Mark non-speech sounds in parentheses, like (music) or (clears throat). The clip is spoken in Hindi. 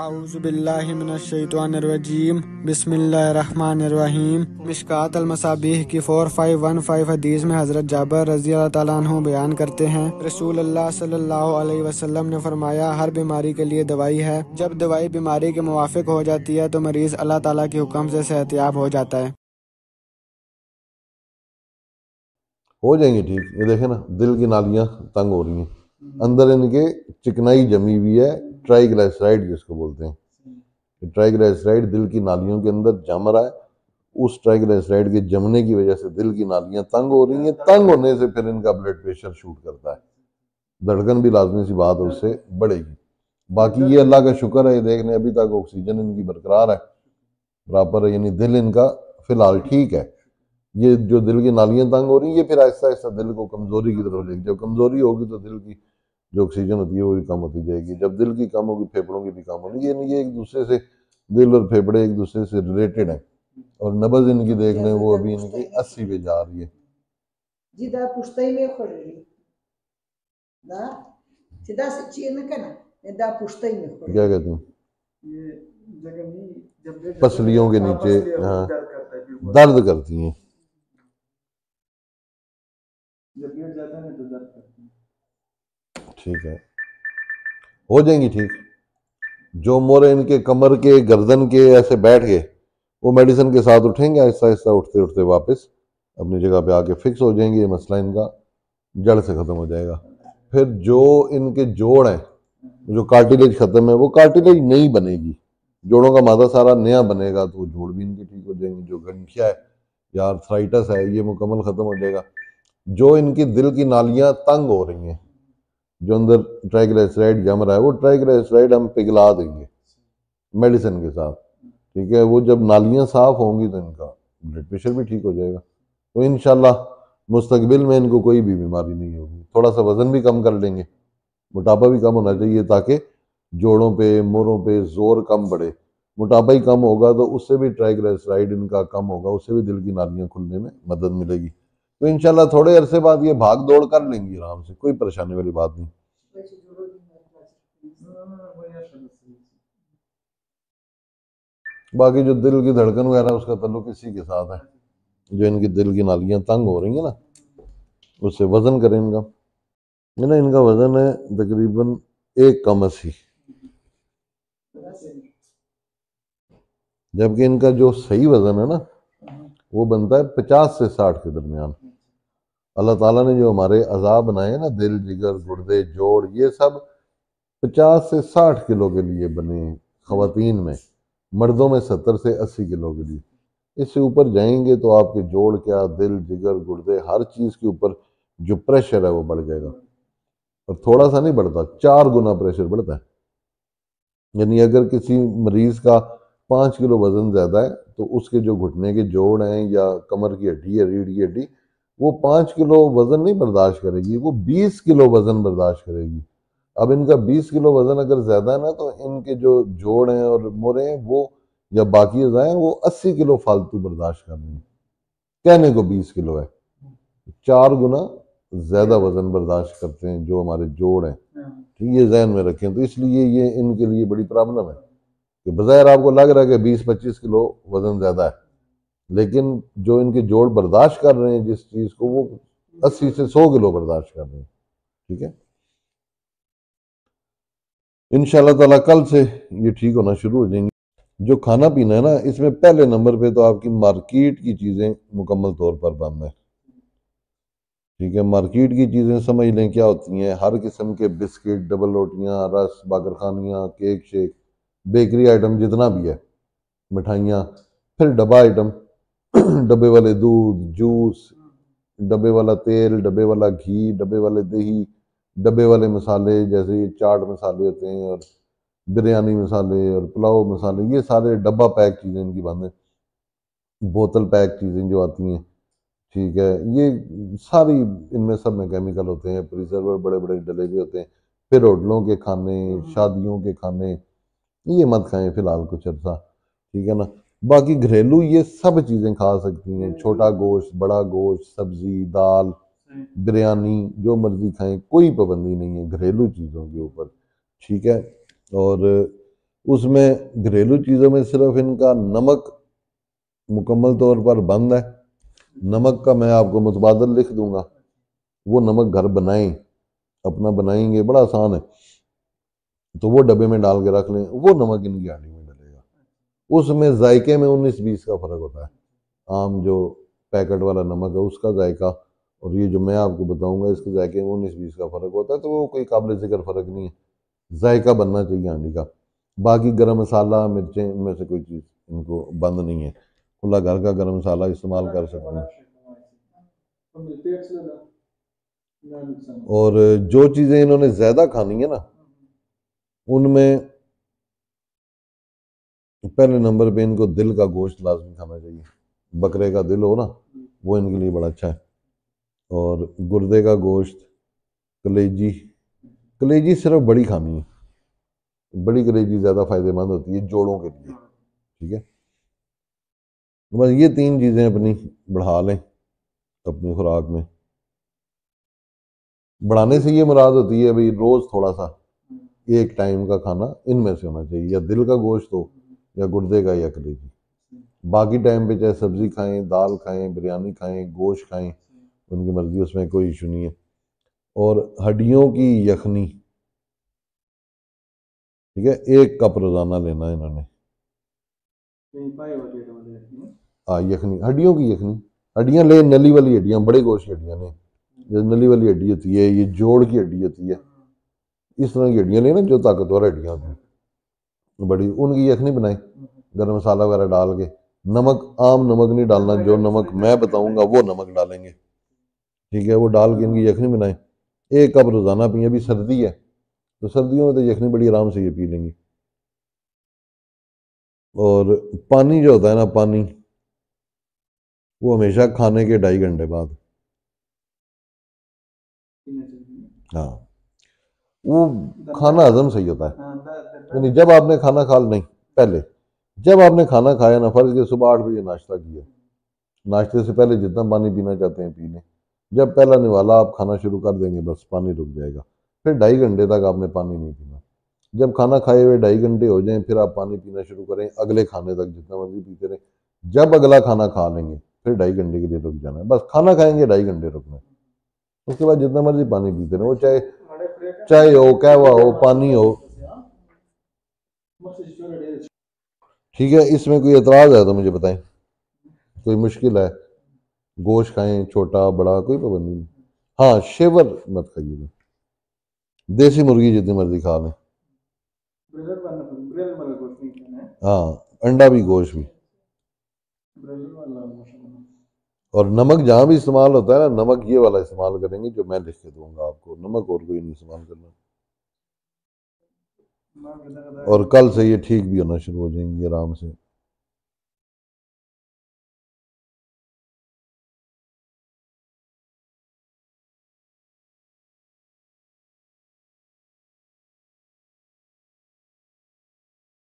आउज़बिल्लिमिनशैतवानरजीम बिसमीम मिशकात अलमसाबीह की फोर फाइव वन फाइव हदीस में हज़रत जाबर रजी तु बयान करते हैं रसूल अल्लाह अलैहि वसल्लम ने फरमाया हर बीमारी के लिए दवाई है जब दवाई बीमारी के मुआफ़ हो जाती है तो मरीज़ अल्लाह ताला के हुक्म से सेहतियाब हो जाता है हो जाएंगे ठीक ये देखे ना दिल की नालियाँ तंग हो रही हैं अंदर इनके चिकनाई जमी हुई है ट्राइग्लाइसराइड जिसको बोलते हैं ट्राइग्लाइसराइड दिल की नालियों के अंदर जम रहा है उस ट्राइग्लाइसराइड के जमने की वजह से दिल की नालियां तंग हो रही हैं तंग होने से फिर इनका ब्लड प्रेशर शूट करता है धड़कन भी लाजमी सी बात है उससे बढ़ेगी बाकी ये अल्लाह का शुक्र है ये देख लें अभी तक ऑक्सीजन इनकी बरकरार है बराबर है यानी दिल इनका फिलहाल ठीक है ये जो दिल की नालियाँ तंग हो रही हैं ये फिर आहिस्ता आहिस्ता दिल को कमज़ोरी की तरफ लेगी जब कमज़ोरी होगी तो दिल की जो ऑक्सीजन होती है वो भी कम होती जाएगी जब दिल की कम होगी फेफड़ों की भी कम होगी ये ये एक दूसरे से दिल और फेफड़े एक दूसरे से रिलेटेड हैं और नबज इनकी देख रहे हैं वो अभी इनकी अस्सी पे जा रही है जिदा पुश्ता ही में खोल रही ना सीधा सच्ची है ना जिदा पुश्ता ही में खोल क्या कहते हैं पसलियों के नीचे हाँ दर्द करती हैं ठीक है हो जाएंगी ठीक जो मोर इनके कमर के गर्दन के ऐसे बैठ गए वो मेडिसिन के साथ उठेंगे आहिस्ता आहिस्ता उठते उठते वापस अपनी जगह पे आके फिक्स हो जाएंगे ये मसला इनका जड़ से ख़त्म हो जाएगा फिर जो इनके जोड़ हैं जो कार्टिलेज ख़त्म है वो कार्टिलेज नहीं बनेगी जोड़ों का मादा सारा नया बनेगा तो वो जोड़ भी इनके ठीक हो जाएंगे जो गंठिया है या आर्थराइटस है ये मुकम्मल ख़त्म हो जाएगा जो इनकी दिल की नालियाँ तंग हो रही हैं जो अंदर ट्राइग्लाइसराइड जम रहा है वो ट्राइग्लाइसराइड हम पिघला देंगे मेडिसिन के साथ ठीक है वो जब नालियाँ साफ होंगी तो इनका ब्लड प्रेशर भी ठीक हो जाएगा तो इन मुस्तबिल में इनको कोई भी बीमारी नहीं होगी थोड़ा सा वज़न भी कम कर लेंगे मोटापा भी कम होना चाहिए ताकि जोड़ों पे मोरों पे जोर कम बढ़े मोटापा ही कम होगा तो उससे भी ट्राइग्लाइसराइड इनका कम होगा उससे भी दिल की नालियाँ खुलने में मदद मिलेगी तो इनशाला थोड़े अरसे बाद ये भाग दौड़ कर लेंगी आराम से कोई परेशानी वाली बात नहीं बाकी जो दिल की धड़कन वगैरह उसका तल्लुक इसी के साथ है जो इनकी दिल की नालियां तंग हो रही हैं ना उससे वज़न करें इनका है ना इनका वज़न है तकरीबन एक कम अस्सी जबकि इनका जो सही वज़न है ना वो बनता है पचास से साठ के दरमियान अल्लाह ताला ने जो हमारे अज़ाब बनाए ना दिल जिगर गुर्दे जोड़ ये सब पचास से साठ किलो के लिए बने हैं ख़वान में मर्दों में सत्तर से अस्सी किलो के लिए इससे ऊपर जाएंगे तो आपके जोड़ क्या दिल जिगर गुर्दे हर चीज़ के ऊपर जो प्रेशर है वो बढ़ जाएगा और थोड़ा सा नहीं बढ़ता चार गुना प्रेशर बढ़ता है यानी अगर किसी मरीज़ का पाँच किलो वज़न ज़्यादा है तो उसके जो घुटने के जोड़ हैं या कमर की हड्डी है रीढ़ की हड्डी वो पाँच किलो वज़न नहीं बर्दाश्त करेगी वो बीस किलो वज़न बर्दाश्त करेगी अब इनका बीस किलो वज़न अगर ज़्यादा है ना तो इनके जो जोड़ हैं और मोरे हैं वो या बाकी हैं वो अस्सी किलो फालतू बर्दाश्त कर लेंगे कहने को बीस किलो है चार गुना ज़्यादा वज़न बर्दाश्त करते हैं जो हमारे जोड़ हैं ठीक हाँ। ये जहन में रखें तो इसलिए ये इनके लिए बड़ी प्रॉब्लम है कि बज़ाहिर आपको लग रहा है कि बीस पच्चीस किलो वज़न ज़्यादा है लेकिन जो इनके जोड़ बर्दाश्त कर रहे हैं जिस चीज़ को वो अस्सी से सौ किलो बर्दाश्त कर रहे हैं ठीक है इन ताला कल से ये ठीक होना शुरू हो जाएंगे जो खाना पीना है ना इसमें पहले नंबर पे तो आपकी मार्केट की चीज़ें मुकम्मल तौर पर बंद है ठीक है मार्केट की चीज़ें समझ लें क्या होती हैं हर किस्म के बिस्किट डबल रोटियाँ रस बाकरखानियाँ केक शेक बेकरी आइटम जितना भी है मिठाइयाँ फिर डबा आइटम (clears throat) डब्बे वाले दूध जूस डब्बे वाला तेल डब्बे वाला घी डब्बे वाले दही डब्बे वाले मसाले जैसे चाट मसाले होते हैं और बिरयानी मसाले और पुलाव मसाले ये सारे डब्बा पैक चीज़ें इनकी बंद बोतल पैक चीज़ें जो आती हैं ठीक है ये सारी इनमें सब में केमिकल होते हैं प्रिजर्वर बड़े बड़े डले हुए होते हैं फिर होटलों के खाने हम्म। शादियों के खाने ये मत खाएं फिलहाल कुछ अर्सा ठीक है ना बाकी घरेलू ये सब चीज़ें खा सकती हैं छोटा गोश्त बड़ा गोश्त सब्जी दाल बिरयानी जो मर्जी खाएं कोई पाबंदी नहीं है घरेलू चीज़ों के ऊपर ठीक है और उसमें घरेलू चीज़ों में सिर्फ इनका नमक मुकम्मल तौर पर बंद है नमक का मैं आपको मुतबादल लिख दूंगा वो नमक घर बनाएं अपना बनाएंगे बड़ा आसान है तो वो डब्बे में डाल के रख लें वो नमक इनकी आने उसमें जायके में उन्नीस बीस का फ़र्क होता है आम जो पैकेट वाला नमक है उसका जायका और ये जो मैं आपको बताऊंगा इसके जायके में उन्नीस बीस का फ़र्क होता है तो वो कोई काबिल जिक्र फ़र्क नहीं है जायका बनना चाहिए हांडी का बाकी गर्म मसाला मिर्चें इनमें से कोई चीज़ इनको बंद नहीं है खुला घर का गर्म मसाला इस्तेमाल कर सकते हैं और जो चीज़ें इन्होंने ज़्यादा खानी है ना उनमें तो पहले नंबर पे इनको दिल का गोश्त लाजमी खाना चाहिए बकरे का दिल हो ना वो इनके लिए बड़ा अच्छा है और गुर्दे का गोश्त कलेजी कलेजी सिर्फ बड़ी खानी है बड़ी कलेजी ज़्यादा फ़ायदेमंद होती है जोड़ों के लिए ठीक है तो बस ये तीन चीज़ें अपनी बढ़ा लें अपनी खुराक में बढ़ाने से ये मुराद होती है भाई रोज़ थोड़ा सा एक टाइम का खाना इनमें से होना चाहिए या दिल का गोश्त हो या गुर्दे का या कलेजी बाकी टाइम पे चाहे सब्ज़ी खाएं दाल खाएं बिरयानी खाएं गोश्त खाएं उनकी मर्ज़ी उसमें कोई इशू नहीं है और हड्डियों की यखनी ठीक है एक कप रोज़ाना लेना इन्होंने हाँ यखनी हड्डियों की यखनी हड्डियाँ ले नली वाली हड्डियाँ बड़े गोश की हड्डियाँ लें जैसे नली वाली हड्डी होती है ये जोड़ की हड्डी होती है इस तरह की हड्डियाँ लेना जो ताकतवर हड्डियाँ होती हैं बड़ी उनकी यखनी बनाई गर्म मसाला वगैरह डाल के नमक आम नमक नहीं डालना जो नमक मैं बताऊंगा वो नमक डालेंगे ठीक है वो डाल के इनकी यखनी बनाए एक कप रोज़ाना पिए अभी सर्दी है तो सर्दियों में तो यखनी बड़ी आराम से ये पी लेंगी और पानी जो होता है ना पानी वो हमेशा खाने के ढाई घंटे बाद हाँ वो खाना हजम सही होता है हाँ, यानी जब आपने खाना खा नहीं पहले जब आपने खाना खाया ना फर्ज के सुबह आठ बजे नाश्ता किया नाश्ते से पहले जितना पानी पीना चाहते हैं पी लें जब पहला निवाला आप खाना शुरू कर देंगे बस पानी रुक जाएगा फिर ढाई घंटे तक आपने पानी नहीं पीना जब खाना खाए हुए ढाई घंटे हो जाएं फिर आप पानी पीना शुरू करें अगले खाने तक जितना मर्जी पीते रहें जब अगला खाना खा लेंगे फिर ढाई घंटे के लिए रुक जाना है बस खाना खाएंगे ढाई घंटे रुकना है उसके बाद जितना मर्जी पानी पीते रहें वो चाहे चाय हो कहवा हो पानी हो ठीक है इसमें कोई एतराज़ है तो मुझे बताएं कोई मुश्किल है गोश्त खाएं छोटा बड़ा कोई पाबंदी नहीं हाँ शेवर मत खाइए देसी मुर्गी जितनी मर्जी खा लें हाँ अंडा भी गोश्त भी और नमक जहाँ भी इस्तेमाल होता है ना नमक ये वाला इस्तेमाल करेंगे जो मैं लिख के दूंगा आपको नमक और कोई नहीं इस्तेमाल करना और कल से ये ठीक भी होना शुरू हो जाएंगी आराम से